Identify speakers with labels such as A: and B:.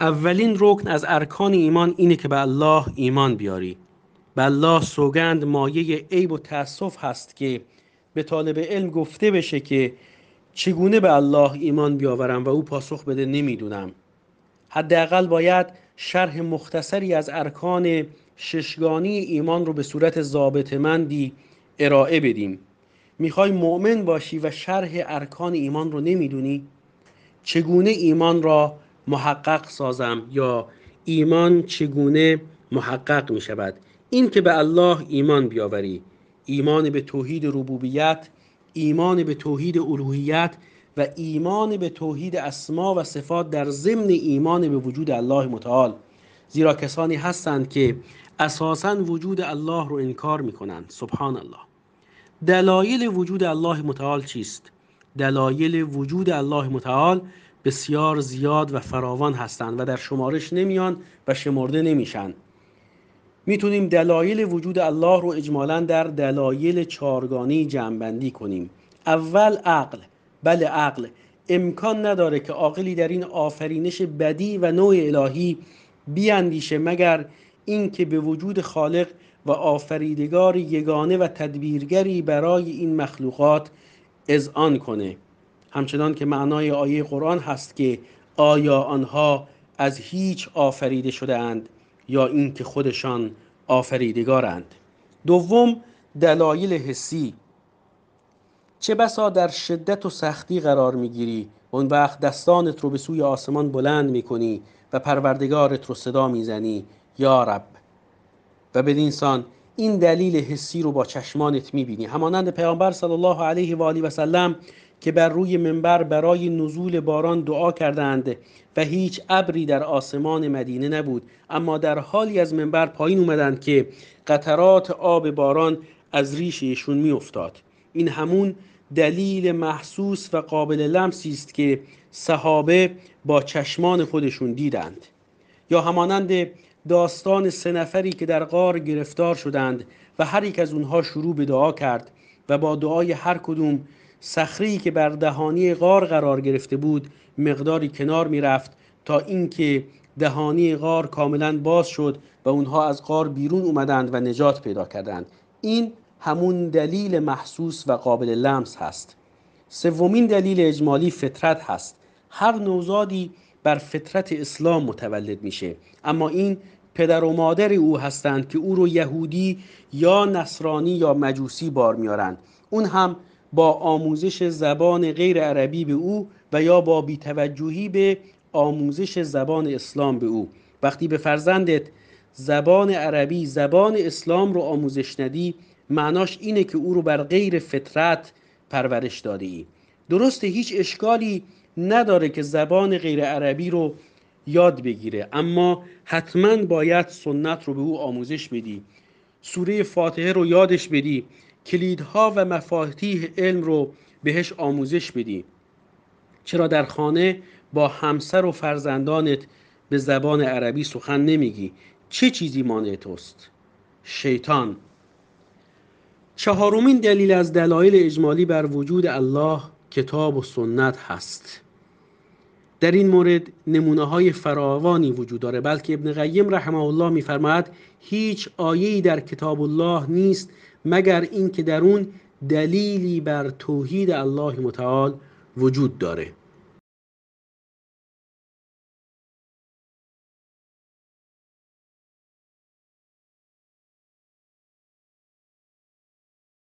A: اولین رکن از ارکان ایمان اینه که به الله ایمان بیاری به الله سوگند مایه عیب و تأسف هست که به طالب علم گفته بشه که چگونه به الله ایمان بیاورم و او پاسخ بده نمیدونم حداقل باید شرح مختصری از ارکان ششگانی ایمان رو به صورت ضابط مندی ارائه بدیم میخوای مؤمن باشی و شرح ارکان ایمان رو نمیدونی چگونه ایمان را محقق سازم یا ایمان چگونه محقق می شود این که به الله ایمان بیاوری ایمان به توحید ربوبیت ایمان به توحید الوهیت و ایمان به توحید اسما و صفات در ضمن ایمان به وجود الله متعال زیرا کسانی هستند که اساسا وجود الله رو انکار می کنند سبحان الله دلایل وجود الله متعال چیست؟ دلایل وجود الله متعال بسیار زیاد و فراوان هستند و در شمارش نمیان و شمرده نمیشن میتونیم دلایل وجود الله رو اجمالا در دلایل چارگانی جمعبندی کنیم اول عقل بله عقل امکان نداره که عاقلی در این آفرینش بدی و نوع الهی بیاندیشه مگر اینکه به وجود خالق و آفریدگار یگانه و تدبیرگری برای این مخلوقات اذعان کنه همچنان که معنای آیه قرآن هست که آیا آنها از هیچ آفریده شده اند یا اینکه خودشان آفریدگارند دوم دلایل حسی چه بسا در شدت و سختی قرار میگیری اون وقت دستانت رو به سوی آسمان بلند میکنی و پروردگارت رو صدا میزنی یا رب و به سان این دلیل حسی رو با چشمانت میبینی همانند پیامبر صلی الله علیه و آله و سلم که بر روی منبر برای نزول باران دعا کردند و هیچ ابری در آسمان مدینه نبود اما در حالی از منبر پایین اومدند که قطرات آب باران از ریششون میافتاد این همون دلیل محسوس و قابل لمسی است که صحابه با چشمان خودشون دیدند یا همانند داستان سه نفری که در غار گرفتار شدند و هر یک از اونها شروع به دعا کرد و با دعای هر کدوم صخری که بر دهانی غار قرار گرفته بود مقداری کنار میرفت تا اینکه دهانی غار کاملا باز شد و اونها از غار بیرون اومدند و نجات پیدا کردند این همون دلیل محسوس و قابل لمس هست سومین دلیل اجمالی فطرت هست هر نوزادی بر فطرت اسلام متولد میشه اما این پدر و مادر او هستند که او رو یهودی یا نصرانی یا مجوسی بار میارند اون هم با آموزش زبان غیر عربی به او و یا با بیتوجهی به آموزش زبان اسلام به او وقتی به فرزندت زبان عربی زبان اسلام رو آموزش ندی معناش اینه که او رو بر غیر فطرت پرورش دادی درسته هیچ اشکالی نداره که زبان غیر عربی رو یاد بگیره اما حتما باید سنت رو به او آموزش بدی سوره فاتحه رو یادش بدی کلیدها و مفاتیح علم رو بهش آموزش بدی چرا در خانه با همسر و فرزندانت به زبان عربی سخن نمیگی چه چیزی مانع توست شیطان چهارمین دلیل از دلایل اجمالی بر وجود الله کتاب و سنت هست در این مورد نمونه های فراوانی وجود داره بلکه ابن قیم رحمه الله میفرماید هیچ آیه‌ای در کتاب الله نیست مگر اینکه در اون دلیلی بر توحید الله متعال وجود داره